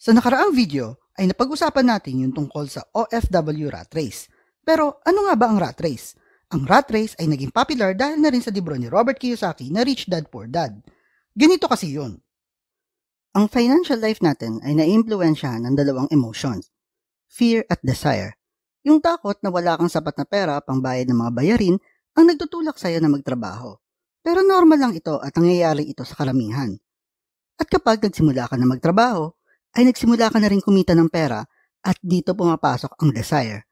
Sa nakaraang video ay napag-usapan natin yung tungkol sa OFW rat race. Pero ano nga ba ang rat race? Ang rat race ay naging popular dahil na rin sa libro ni Robert Kiyosaki na Rich Dad Poor Dad. Ganito kasi yun. Ang financial life natin ay naiimpluwensyahan ng dalawang emotions, fear at desire. Yung takot na wala kang sapat na pera pang bayad ng mga bayarin ang nagtutulak sa'yo na magtrabaho. Pero normal lang ito at nangyayari ito sa karamihan. At kapag nagsimula ka na magtrabaho, ay nagsimula ka na rin kumita ng pera at dito pumapasok ang desire.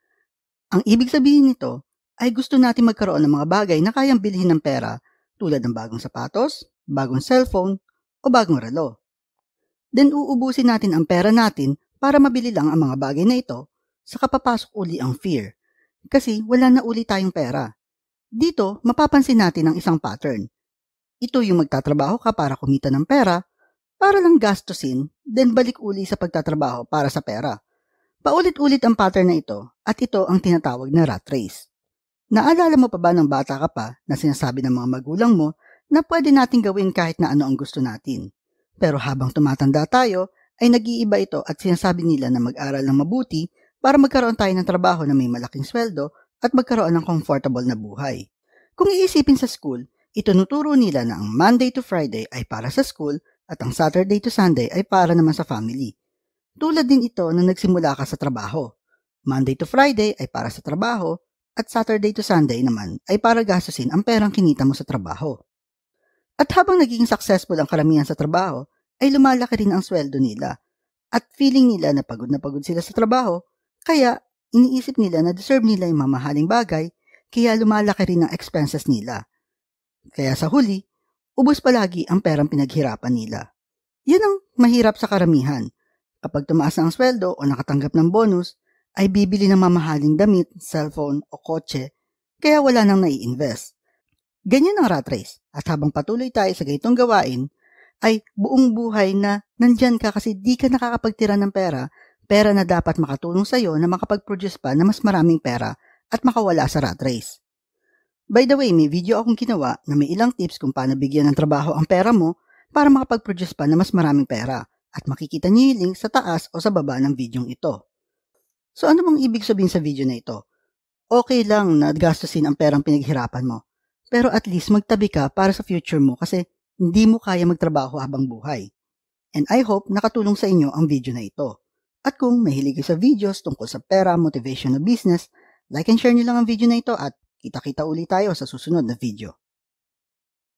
Ang ibig sabihin nito ay gusto natin magkaroon ng mga bagay na kayang bilhin ng pera tulad ng bagong sapatos, bagong cellphone, o bagong relo. Then uubusin natin ang pera natin para mabili lang ang mga bagay na ito sa kapapasok uli ang fear kasi wala na uli tayong pera. Dito, mapapansin natin ang isang pattern. Ito yung magtatrabaho ka para kumita ng pera para lang gastusin, then balik uli sa pagtatrabaho para sa pera. Paulit-ulit ang pattern na ito at ito ang tinatawag na rat race. Naalala mo pa ba ng bata ka pa na sinasabi ng mga magulang mo na pwede natin gawin kahit na ano ang gusto natin? Pero habang tumatanda tayo, ay nag-iiba ito at sinasabi nila na mag-aral ng mabuti para magkaroon tayo ng trabaho na may malaking sweldo at magkaroon ng comfortable na buhay. Kung iisipin sa school, itunuturo nila na ang Monday to Friday ay para sa school at ang Saturday to Sunday ay para naman sa family. Tulad din ito na nagsimula ka sa trabaho. Monday to Friday ay para sa trabaho at Saturday to Sunday naman ay para gastusin ang perang kinita mo sa trabaho. At habang naging successful ang karamihan sa trabaho, ay lumalaki rin ang sweldo nila. At feeling nila na pagod na pagod sila sa trabaho, kaya iniisip nila na deserve nila yung mamahaling bagay, kaya lumalaki rin ang expenses nila. Kaya sa huli, ubos palagi ang perang pinaghirapan nila. Yan ang mahirap sa karamihan. Kapag tumaas ang sweldo o nakatanggap ng bonus, ay bibili ng mamahaling damit, cellphone o kotse, kaya wala nang nai-invest. Ganyan ang rat race. At habang patuloy tayo sa gaytong gawain, ay buong buhay na nandyan ka kasi di ka nakakapagtira ng pera, pera na dapat makatulong sa iyo na makapag-produce pa na mas maraming pera at makawala sa rat race. By the way, may video akong ginawa na may ilang tips kung paano bigyan ng trabaho ang pera mo para makapag-produce pa na mas maraming pera at makikita niyo yung link sa taas o sa baba ng video ito. So ano bang ibig sabihin sa video na ito? Okay lang na gastusin ang perang pinaghirapan mo, pero at least magtabi ka para sa future mo kasi hindi mo kaya magtrabaho habang buhay. And I hope nakatulong sa inyo ang video na ito. At kung mahilig kayo sa videos tungkol sa pera, motivation o business, like and share niyo lang ang video na ito at Kita-kita ulit tayo sa susunod na video.